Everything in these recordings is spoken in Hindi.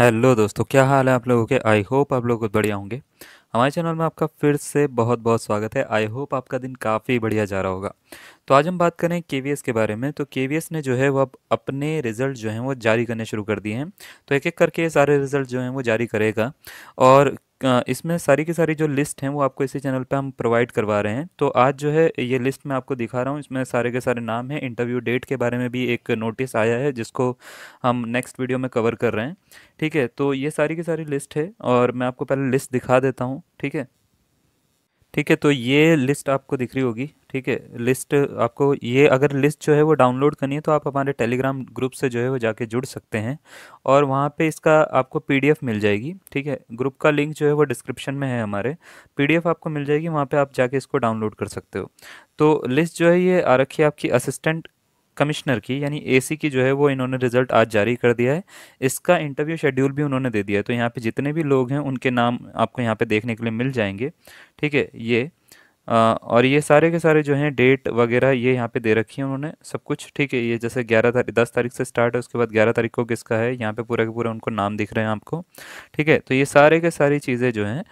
हेलो दोस्तों क्या हाल है आप लोगों के आई होप आप लोग बहुत बढ़िया होंगे हमारे चैनल में आपका फिर से बहुत बहुत स्वागत है आई होप आपका दिन काफ़ी बढ़िया जा रहा होगा तो आज हम बात करें के के बारे में तो के ने जो है वो अब अपने रिज़ल्ट जो हैं वो जारी करने शुरू कर दिए हैं तो एक एक करके सारे रिज़ल्ट जो हैं वो जारी करेगा और इसमें सारी की सारी जो लिस्ट हैं वो आपको इसी चैनल पे हम प्रोवाइड करवा रहे हैं तो आज जो है ये लिस्ट मैं आपको दिखा रहा हूँ इसमें सारे के सारे नाम हैं इंटरव्यू डेट के बारे में भी एक नोटिस आया है जिसको हम नेक्स्ट वीडियो में कवर कर रहे हैं ठीक है तो ये सारी की सारी लिस्ट है और मैं आपको पहले लिस्ट दिखा देता हूँ ठीक है ठीक है तो ये लिस्ट आपको दिख रही होगी ठीक है लिस्ट आपको ये अगर लिस्ट जो है वो डाउनलोड करनी है तो आप हमारे टेलीग्राम ग्रुप से जो है वो जाके जुड़ सकते हैं और वहाँ पे इसका आपको पीडीएफ मिल जाएगी ठीक है ग्रुप का लिंक जो है वो डिस्क्रिप्शन में है हमारे पीडीएफ आपको मिल जाएगी वहाँ पर आप जाके इसको डाउनलोड कर सकते हो तो लिस्ट जो है ये आ रखी है आपकी असिस्टेंट कमिश्नर की यानी एसी की जो है वो इन्होंने रिजल्ट आज जारी कर दिया है इसका इंटरव्यू शेड्यूल भी उन्होंने दे दिया है तो यहाँ पे जितने भी लोग हैं उनके नाम आपको यहाँ पे देखने के लिए मिल जाएंगे ठीक है ये आ, और ये सारे के सारे जो हैं डेट वगैरह ये यहाँ पे दे रखी है उन्होंने सब कुछ ठीक है ये जैसे ग्यारह तारीख दस तारीख से स्टार्ट है उसके बाद ग्यारह तारीख को किसका है यहाँ पे पूरा के पूरा उनको नाम दिख रहे हैं आपको ठीक है तो ये सारे के सारी चीज़ें जो हैं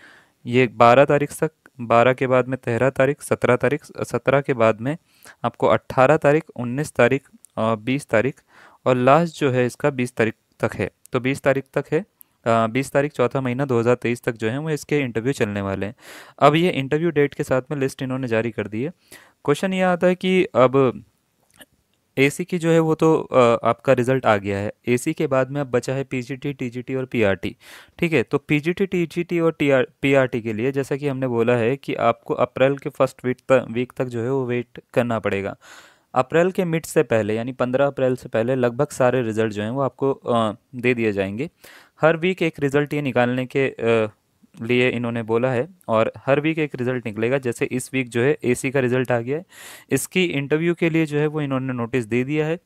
ये बारह तारीख तक बारह के बाद में तेरह तारीख सत्रह तारीख सत्रह के बाद में आपको अट्ठारह तारीख उन्नीस तारीख बीस तारीख और लास्ट जो है इसका बीस तारीख तक है तो बीस तारीख तक है बीस तारीख चौथा महीना 2023 तक जो है वो इसके इंटरव्यू चलने वाले हैं अब ये इंटरव्यू डेट के साथ में लिस्ट इन्होंने जारी कर दी है क्वेश्चन ये आता है कि अब एसी की जो है वो तो आपका रिज़ल्ट आ गया है एसी के बाद में अब बचा है पीजीटी टीजीटी और पीआरटी ठीक है तो पीजीटी टीजीटी और टी आर पीआरटी के लिए जैसा कि हमने बोला है कि आपको अप्रैल के फर्स्ट वीक तक वीक तक जो है वो वेट करना पड़ेगा अप्रैल के मिड से पहले यानी पंद्रह अप्रैल से पहले लगभग सारे रिज़ल्ट जो हैं वो आपको दे दिए जाएंगे हर वीक एक रिज़ल्ट ये निकालने के लिए इन्होंने बोला है और हर वीक एक रिज़ल्ट निकलेगा जैसे इस वीक जो है एसी का रिज़ल्ट आ गया है इसकी इंटरव्यू के लिए जो है वो इन्होंने नोटिस दे दिया है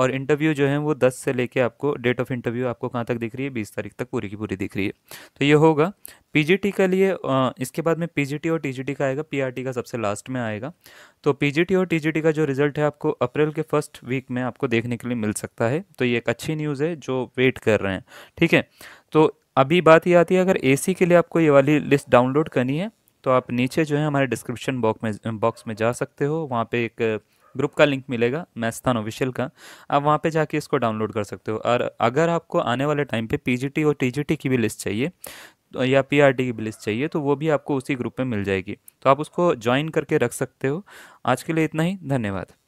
और इंटरव्यू जो है वो दस से लेके आपको डेट ऑफ इंटरव्यू आपको कहाँ तक दिख रही है बीस तारीख तक पूरी की पूरी दिख रही है तो ये होगा पीजीटी के लिए इसके बाद में पीजीटी और टीजीटी का आएगा पीआरटी का सबसे लास्ट में आएगा तो पीजीटी और टीजीटी का जो रिज़ल्ट है आपको अप्रैल के फर्स्ट वीक में आपको देखने के लिए मिल सकता है तो ये एक अच्छी न्यूज़ है जो वेट कर रहे हैं ठीक है तो अभी बात ये आती है अगर एसी के लिए आपको ये वाली लिस्ट डाउनलोड करनी है तो आप नीचे जो है हमारे डिस्क्रिप्शन बॉक्स में बॉक्स में जा सकते हो वहाँ पे एक ग्रुप uh, का लिंक मिलेगा मैस्थान ऑफिशियल का आप वहाँ पे जाके इसको डाउनलोड कर सकते हो और अगर आपको आने वाले टाइम पे पीजीटी और टीजीटी की भी लिस्ट चाहिए तो या पीआरटी की भी लिस्ट चाहिए तो वो भी आपको उसी ग्रुप में मिल जाएगी तो आप उसको ज्वाइन करके रख सकते हो आज के लिए इतना ही धन्यवाद